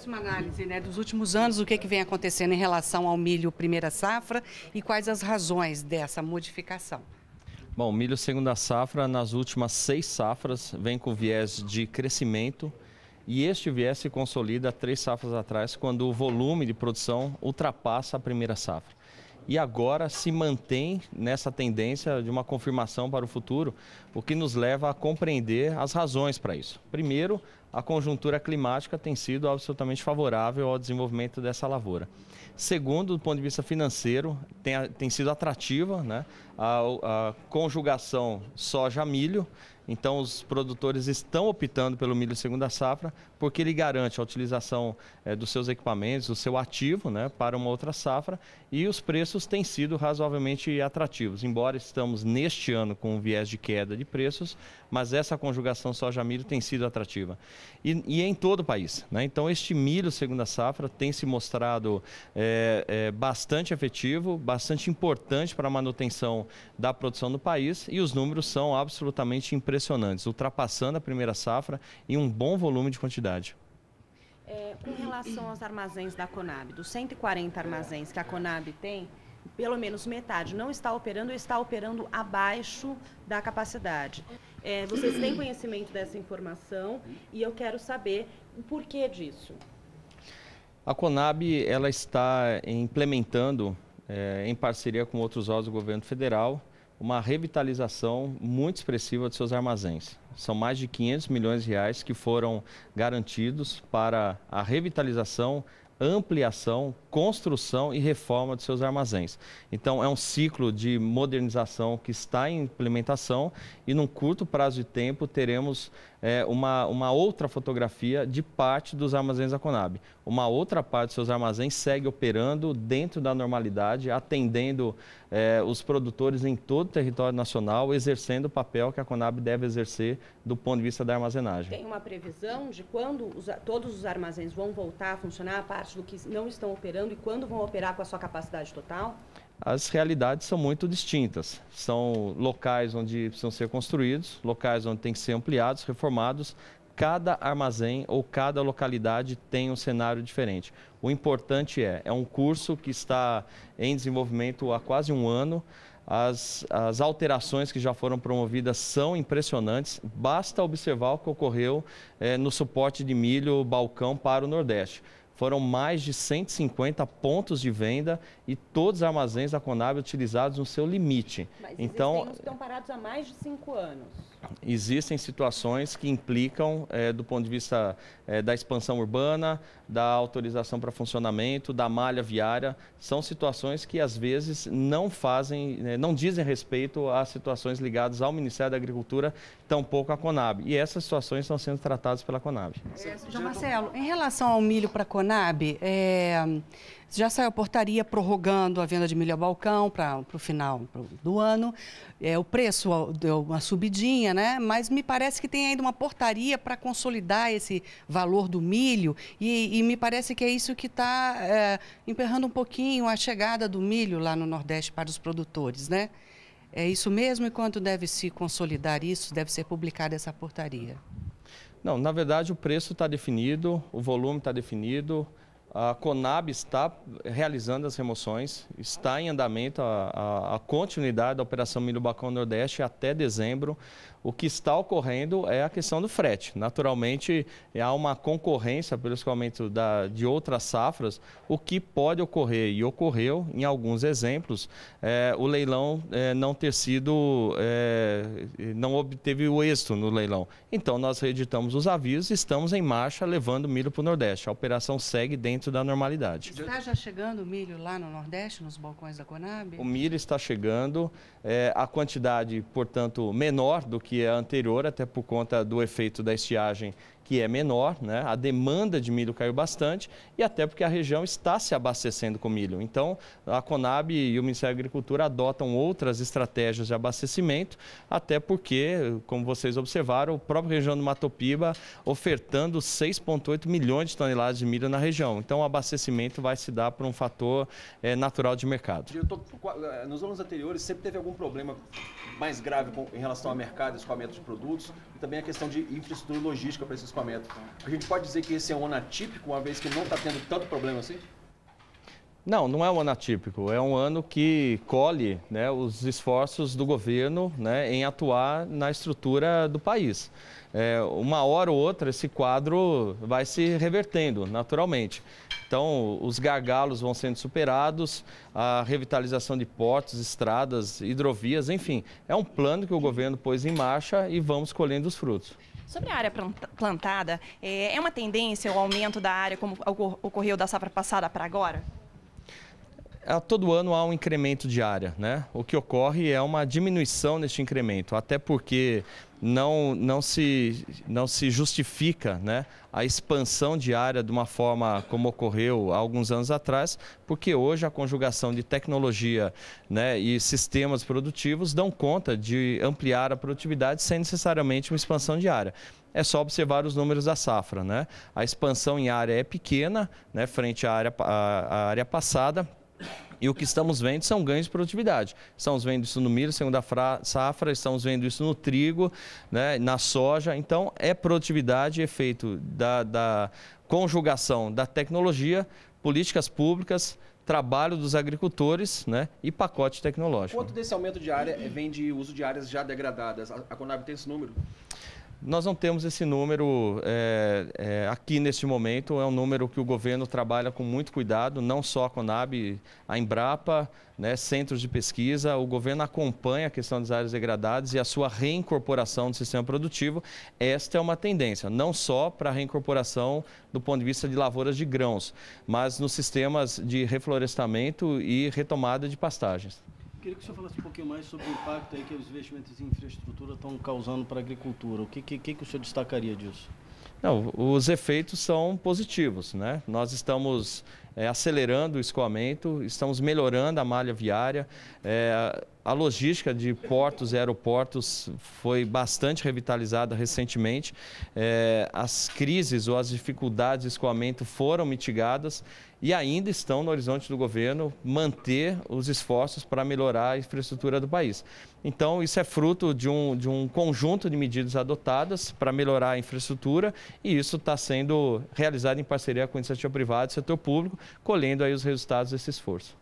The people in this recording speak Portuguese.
fizesse uma análise né, dos últimos anos, o que, é que vem acontecendo em relação ao milho primeira safra e quais as razões dessa modificação. Bom, milho segunda safra, nas últimas seis safras, vem com viés de crescimento e este viés se consolida três safras atrás, quando o volume de produção ultrapassa a primeira safra e agora se mantém nessa tendência de uma confirmação para o futuro, o que nos leva a compreender as razões para isso. Primeiro, a conjuntura climática tem sido absolutamente favorável ao desenvolvimento dessa lavoura. Segundo, do ponto de vista financeiro, tem, tem sido atrativa né? a, a conjugação soja-milho então, os produtores estão optando pelo milho segunda safra porque ele garante a utilização é, dos seus equipamentos, do seu ativo, né, para uma outra safra e os preços têm sido razoavelmente atrativos. Embora estamos neste ano com um viés de queda de preços, mas essa conjugação soja-milho tem sido atrativa. E, e, em todo o país. Né? Então, este milho segunda safra tem se mostrado é, é, bastante efetivo, bastante importante para a manutenção da produção do país e os números são absolutamente impressionantes impressionantes, ultrapassando a primeira safra em um bom volume de quantidade. É, com relação aos armazéns da Conab, dos 140 armazéns que a Conab tem, pelo menos metade não está operando ou está operando abaixo da capacidade. É, vocês têm conhecimento dessa informação e eu quero saber o porquê disso. A Conab ela está implementando, é, em parceria com outros órgãos do governo federal, uma revitalização muito expressiva de seus armazéns. São mais de 500 milhões de reais que foram garantidos para a revitalização, ampliação, construção e reforma de seus armazéns. Então, é um ciclo de modernização que está em implementação e, num curto prazo de tempo, teremos é, uma, uma outra fotografia de parte dos armazéns da Conab. Uma outra parte dos seus armazéns segue operando dentro da normalidade, atendendo é, os produtores em todo o território nacional, exercendo o papel que a Conab deve exercer do ponto de vista da armazenagem. Tem uma previsão de quando os, todos os armazéns vão voltar a funcionar, a parte do que não estão operando? operando e quando vão operar com a sua capacidade total? As realidades são muito distintas. São locais onde precisam ser construídos, locais onde tem que ser ampliados, reformados. Cada armazém ou cada localidade tem um cenário diferente. O importante é, é um curso que está em desenvolvimento há quase um ano. As, as, alterações que já foram promovidas são impressionantes. Basta observar o que ocorreu eh, no suporte de milho balcão para o Nordeste. Foram mais de 150 pontos de venda e todos os armazéns da Conab utilizados no seu limite. Mas então, estão parados há mais de cinco anos existem situações que implicam, é, do ponto de vista é, da expansão urbana, da autorização para funcionamento, da malha viária, são situações que às vezes não fazem, né, não dizem respeito às situações ligadas ao Ministério da Agricultura, tampouco à Conab. E essas situações estão sendo tratadas pela Conab. É, João Marcelo, em relação ao milho para a Conab, é já saiu a portaria prorrogando a venda de milho ao balcão para o final pro, do ano. É, o preço deu uma subidinha, né? Mas me parece que tem ainda uma portaria para consolidar esse valor do milho e, e, me parece que é isso que está é, emperrando um pouquinho a chegada do milho lá no Nordeste para os produtores, né? É isso mesmo e quanto deve se consolidar isso? Deve ser publicada essa portaria? Não, na verdade o preço está definido, o volume está definido, a Conab está realizando as remoções, está em andamento a, a, a continuidade da Operação Milho Bacão Nordeste até dezembro o que está ocorrendo é a questão do frete. Naturalmente, há uma concorrência, principalmente da, de outras safras, o que pode ocorrer, e ocorreu em alguns exemplos, é, o leilão é, não ter sido, é, não obteve o êxito no leilão. Então, nós reeditamos os avisos e estamos em marcha levando milho para o Nordeste. A operação segue dentro da normalidade. Está já chegando o milho lá no Nordeste, nos balcões da Conab? O milho está chegando, é, a quantidade, portanto, menor do que que é anterior, até por conta do efeito da estiagem que é menor, né? a demanda de milho caiu bastante e até porque a região está se abastecendo com milho. Então, a Conab e o Ministério da Agricultura adotam outras estratégias de abastecimento, até porque, como vocês observaram, a própria região do Matopiba ofertando 6,8 milhões de toneladas de milho na região. Então, o abastecimento vai se dar por um fator é, natural de mercado. Diretor, eh, nos anos anteriores sempre teve algum problema mais grave em relação ao mercado, escoamento de produtos também a questão de infraestrutura e logística para esse escoamento. A gente pode dizer que esse é um ano atípico, uma vez que não está tendo tanto problema assim? Não, não é um ano atípico, é um ano que colhe né, os esforços do governo né, em atuar na estrutura do país. É, uma hora ou outra esse quadro vai se revertendo naturalmente. Então, os gargalos vão sendo superados, a revitalização de portos, estradas, hidrovias, enfim. É um plano que o governo pôs em marcha e vamos colhendo os frutos. Sobre a área plantada, é, é uma tendência o aumento da área como ocorreu da safra passada para agora? a todo ano há um incremento de área, né? O que ocorre é uma diminuição neste incremento, até porque não, não, se, não se justifica né, a expansão de área de uma forma como ocorreu há alguns anos atrás, porque hoje a conjugação de tecnologia né, e sistemas produtivos dão conta de ampliar a produtividade sem necessariamente uma expansão de área. É só observar os números da safra. Né? A expansão em área é pequena, né, frente à área, à, à área passada, e o que estamos vendo são ganhos de produtividade. Estamos vendo isso no milho, segunda safra, estamos vendo isso no trigo, né, na soja. Então, é produtividade, efeito da, da conjugação da tecnologia, políticas públicas, trabalho dos agricultores né, e pacote tecnológico. Quanto desse aumento de área eh, vem de uso de áreas já degradadas? A Conab tem esse número? Nós não temos esse número é, é, aqui neste momento, é um número que o governo trabalha com muito cuidado, não só a Conab, a Embrapa, né, centros de pesquisa, o governo acompanha a questão das áreas degradadas e a sua reincorporação do sistema produtivo. Esta é uma tendência, não só para a reincorporação do ponto de vista de lavouras de grãos, mas nos sistemas de reflorestamento e retomada de pastagens. Queria que o senhor falasse um pouquinho mais sobre o impacto aí que os investimentos em infraestrutura estão causando para a agricultura. O que, que, que o senhor destacaria disso? Não, os efeitos são positivos, né? Nós estamos é, acelerando o escoamento, estamos melhorando a malha viária. É, a logística de portos e aeroportos foi bastante revitalizada recentemente. É, as crises ou as dificuldades de escoamento foram mitigadas e ainda estão no horizonte do governo manter os esforços para melhorar a infraestrutura do país. Então, isso é fruto de um, de um conjunto de medidas adotadas para melhorar a infraestrutura e isso está sendo realizado em parceria com a iniciativa privada e setor público, colhendo aí os resultados desse esforço.